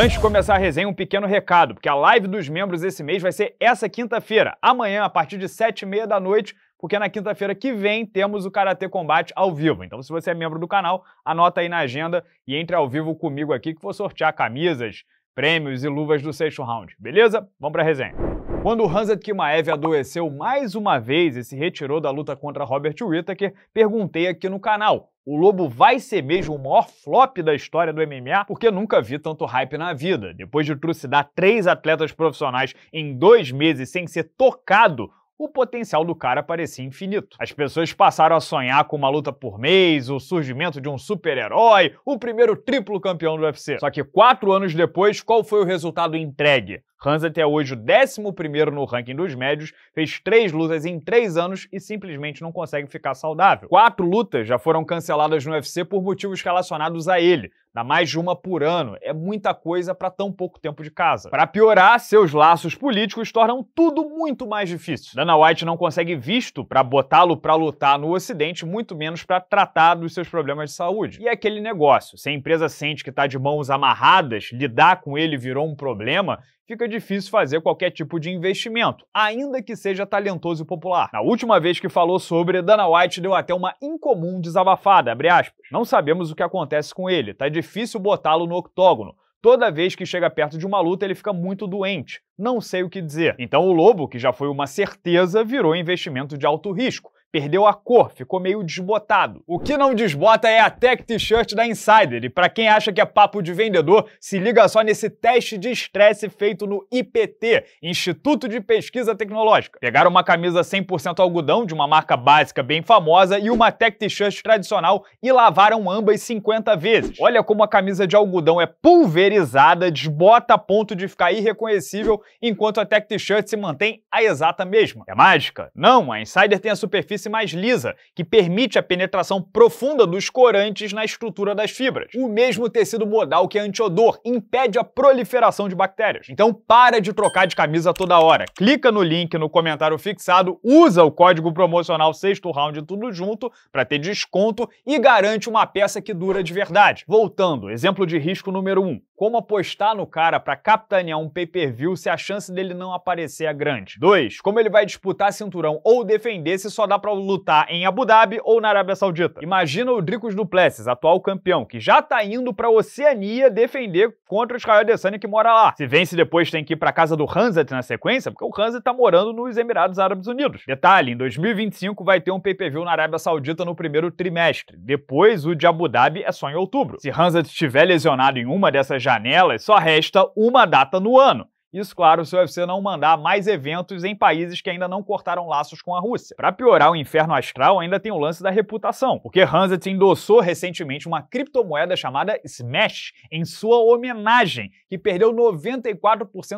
Antes de começar a resenha, um pequeno recado, porque a live dos membros esse mês vai ser essa quinta-feira, amanhã, a partir de sete e meia da noite, porque na quinta-feira que vem temos o Karatê Combate ao vivo. Então, se você é membro do canal, anota aí na agenda e entre ao vivo comigo aqui que vou sortear camisas, prêmios e luvas do sexto round, beleza? Vamos para a resenha. Quando Hanset Kimaev adoeceu mais uma vez e se retirou da luta contra Robert Whittaker, perguntei aqui no canal, o Lobo vai ser mesmo o maior flop da história do MMA, porque nunca vi tanto hype na vida. Depois de trucidar três atletas profissionais em dois meses sem ser tocado, o potencial do cara parecia infinito. As pessoas passaram a sonhar com uma luta por mês, o surgimento de um super-herói, o primeiro triplo campeão do UFC. Só que quatro anos depois, qual foi o resultado entregue? Hans, até hoje o 11 no ranking dos médios, fez três lutas em três anos e simplesmente não consegue ficar saudável. Quatro lutas já foram canceladas no UFC por motivos relacionados a ele, Dá mais de uma por ano. É muita coisa para tão pouco tempo de casa. Para piorar, seus laços políticos tornam tudo muito mais difícil. Dana White não consegue visto para botá-lo para lutar no Ocidente, muito menos para tratar dos seus problemas de saúde. E é aquele negócio: se a empresa sente que está de mãos amarradas, lidar com ele virou um problema, fica difícil fazer qualquer tipo de investimento, ainda que seja talentoso e popular. Na última vez que falou sobre, Dana White deu até uma incomum desabafada, Não sabemos o que acontece com ele, tá difícil botá-lo no octógono. Toda vez que chega perto de uma luta, ele fica muito doente. Não sei o que dizer. Então o Lobo, que já foi uma certeza, virou investimento de alto risco perdeu a cor, ficou meio desbotado. O que não desbota é a Tech T-shirt da Insider, e para quem acha que é papo de vendedor, se liga só nesse teste de estresse feito no IPT, Instituto de Pesquisa Tecnológica. Pegaram uma camisa 100% algodão de uma marca básica bem famosa e uma Tech T-shirt tradicional e lavaram ambas 50 vezes. Olha como a camisa de algodão é pulverizada, desbota a ponto de ficar irreconhecível, enquanto a Tech T-shirt se mantém a exata mesma. É mágica? Não, a Insider tem a superfície superfície mais lisa, que permite a penetração profunda dos corantes na estrutura das fibras. O mesmo tecido modal que é antiodor impede a proliferação de bactérias. Então para de trocar de camisa toda hora. Clica no link no comentário fixado, usa o código promocional sexto round tudo junto para ter desconto e garante uma peça que dura de verdade. Voltando, exemplo de risco número 1. Um, como apostar no cara para capitanear um pay-per-view se a chance dele não aparecer é grande? 2. Como ele vai disputar cinturão ou defender se só dá pra para lutar em Abu Dhabi ou na Arábia Saudita. Imagina o Dricos Duplessis, atual campeão, que já tá indo para Oceania defender contra o Israel Adesanya que mora lá. Se vence depois tem que ir para casa do Hanzat na sequência, porque o Hanzat tá morando nos Emirados Árabes Unidos. Detalhe, em 2025 vai ter um PPV na Arábia Saudita no primeiro trimestre. Depois o de Abu Dhabi é só em outubro. Se Hanzat estiver lesionado em uma dessas janelas, só resta uma data no ano isso, claro, se o UFC não mandar mais eventos em países que ainda não cortaram laços com a Rússia. Para piorar o inferno astral, ainda tem o lance da reputação, porque Hanset endossou recentemente uma criptomoeda chamada Smash em sua homenagem, que perdeu 94%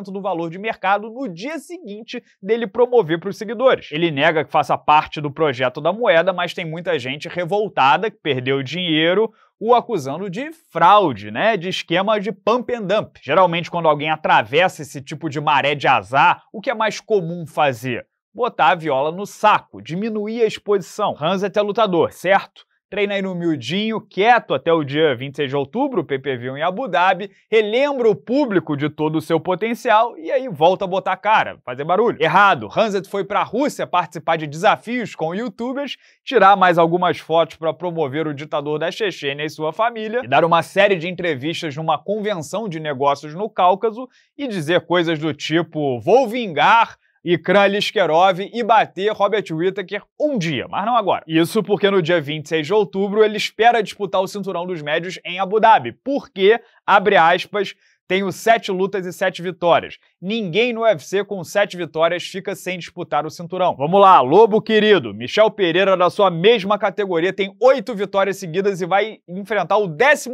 do valor de mercado no dia seguinte dele promover para os seguidores. Ele nega que faça parte do projeto da moeda, mas tem muita gente revoltada que perdeu dinheiro o acusando de fraude, né? De esquema de pump and dump. Geralmente, quando alguém atravessa esse tipo de maré de azar, o que é mais comum fazer? Botar a viola no saco, diminuir a exposição. Hans é até lutador, certo? treina aí no humildinho, quieto até o dia 26 de outubro, PPV em Abu Dhabi, relembra o público de todo o seu potencial e aí volta a botar cara, fazer barulho. Errado, Hanset foi para a Rússia participar de desafios com youtubers, tirar mais algumas fotos para promover o ditador da Chechênia e sua família, e dar uma série de entrevistas numa convenção de negócios no Cáucaso e dizer coisas do tipo: vou vingar e Liskerov e bater Robert Whittaker um dia, mas não agora. Isso porque no dia 26 de outubro ele espera disputar o cinturão dos médios em Abu Dhabi, porque, abre aspas, tem os sete lutas e sete vitórias. Ninguém no UFC com sete vitórias fica sem disputar o cinturão. Vamos lá, Lobo querido. Michel Pereira, da sua mesma categoria, tem oito vitórias seguidas e vai enfrentar o 14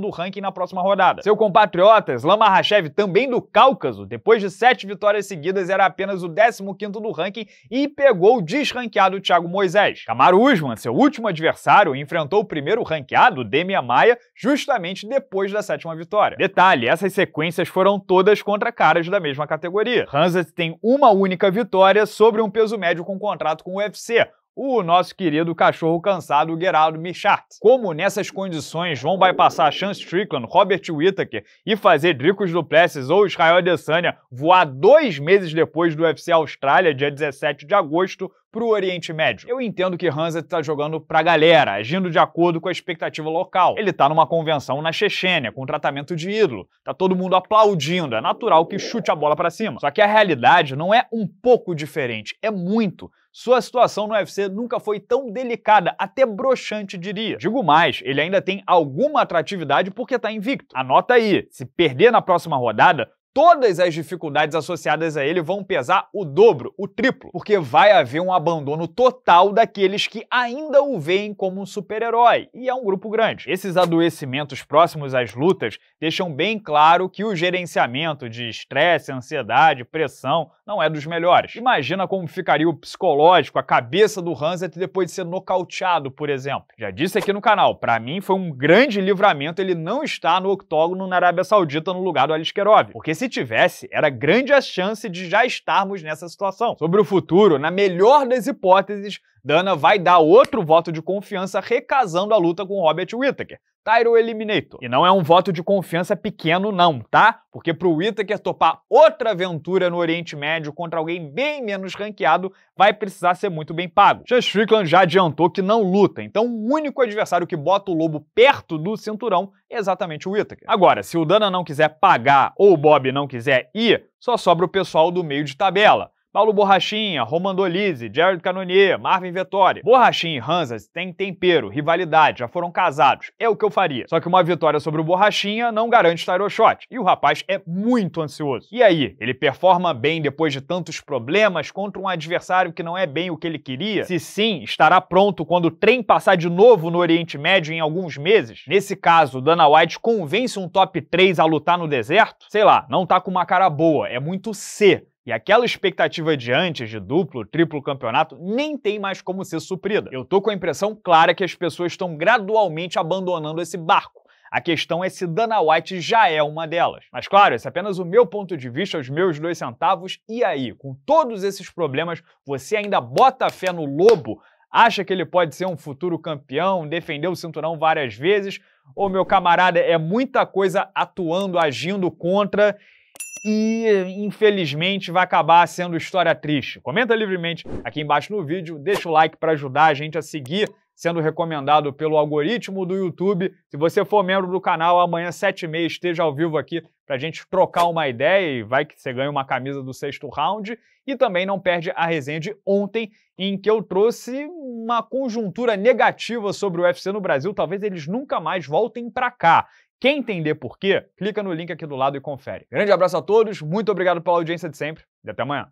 do ranking na próxima rodada. Seu compatriota, Slam Mahashev, também do Cáucaso, depois de sete vitórias seguidas, era apenas o 15 do ranking e pegou o desranqueado Thiago Moisés. Camaro Usman, seu último adversário, enfrentou o primeiro ranqueado, Demia Maia, justamente depois da sétima vitória. Detalhe, essas sequências foram todas contra caras da mesma categoria. Hanzat tem uma única vitória sobre um peso médio com contrato com o UFC, o nosso querido cachorro cansado Geraldo Michart. Como nessas condições João vai passar Sean Strickland, Robert Whittaker e fazer Dricos Duplessis ou Israel Adesanya voar dois meses depois do UFC Austrália, dia 17 de agosto, para o Oriente Médio. Eu entendo que Hanset está jogando para a galera, agindo de acordo com a expectativa local. Ele está numa convenção na Chechênia, com tratamento de ídolo. Tá todo mundo aplaudindo, é natural que chute a bola para cima. Só que a realidade não é um pouco diferente, é muito. Sua situação no UFC nunca foi tão delicada, até broxante, diria. Digo mais, ele ainda tem alguma atratividade porque tá invicto. Anota aí, se perder na próxima rodada, todas as dificuldades associadas a ele vão pesar o dobro, o triplo, porque vai haver um abandono total daqueles que ainda o veem como um super-herói, e é um grupo grande. Esses adoecimentos próximos às lutas deixam bem claro que o gerenciamento de estresse, ansiedade, pressão não é dos melhores. Imagina como ficaria o psicológico, a cabeça do Hanset depois de ser nocauteado, por exemplo. Já disse aqui no canal, para mim foi um grande livramento ele não estar no octógono na Arábia Saudita no lugar do Alisquerov, porque se se tivesse, era grande a chance de já estarmos nessa situação. Sobre o futuro, na melhor das hipóteses, Dana vai dar outro voto de confiança recasando a luta com Robert Whittaker. Tyro Eliminator. E não é um voto de confiança pequeno não, tá? Porque pro Whittaker topar outra aventura no Oriente Médio contra alguém bem menos ranqueado, vai precisar ser muito bem pago. Sean Strickland já adiantou que não luta, então o único adversário que bota o Lobo perto do cinturão é exatamente o Whittaker. Agora, se o Dana não quiser pagar ou o Bob não quiser ir, só sobra o pessoal do meio de tabela. Paulo Borrachinha, Roman Lise, Jared Canonier, Marvin Vettori. Borrachinha e Hansas têm tempero, rivalidade, já foram casados. É o que eu faria. Só que uma vitória sobre o Borrachinha não garante o shot. E o rapaz é muito ansioso. E aí, ele performa bem depois de tantos problemas contra um adversário que não é bem o que ele queria? Se sim, estará pronto quando o trem passar de novo no Oriente Médio em alguns meses? Nesse caso, Dana White convence um top 3 a lutar no deserto? Sei lá, não tá com uma cara boa, é muito C e aquela expectativa de antes, de duplo, triplo campeonato, nem tem mais como ser suprida. Eu tô com a impressão clara que as pessoas estão gradualmente abandonando esse barco. A questão é se Dana White já é uma delas. Mas claro, esse é apenas o meu ponto de vista, os meus dois centavos. E aí, com todos esses problemas, você ainda bota fé no Lobo? Acha que ele pode ser um futuro campeão, defender o cinturão várias vezes? Ou, meu camarada, é muita coisa atuando, agindo contra e infelizmente vai acabar sendo história triste. Comenta livremente aqui embaixo no vídeo, deixa o like para ajudar a gente a seguir sendo recomendado pelo algoritmo do YouTube. Se você for membro do canal, amanhã sete e meia esteja ao vivo aqui para a gente trocar uma ideia e vai que você ganha uma camisa do sexto round. E também não perde a resenha de ontem, em que eu trouxe uma conjuntura negativa sobre o UFC no Brasil. Talvez eles nunca mais voltem para cá. Quer entender por quê? Clica no link aqui do lado e confere. Grande abraço a todos, muito obrigado pela audiência de sempre e até amanhã.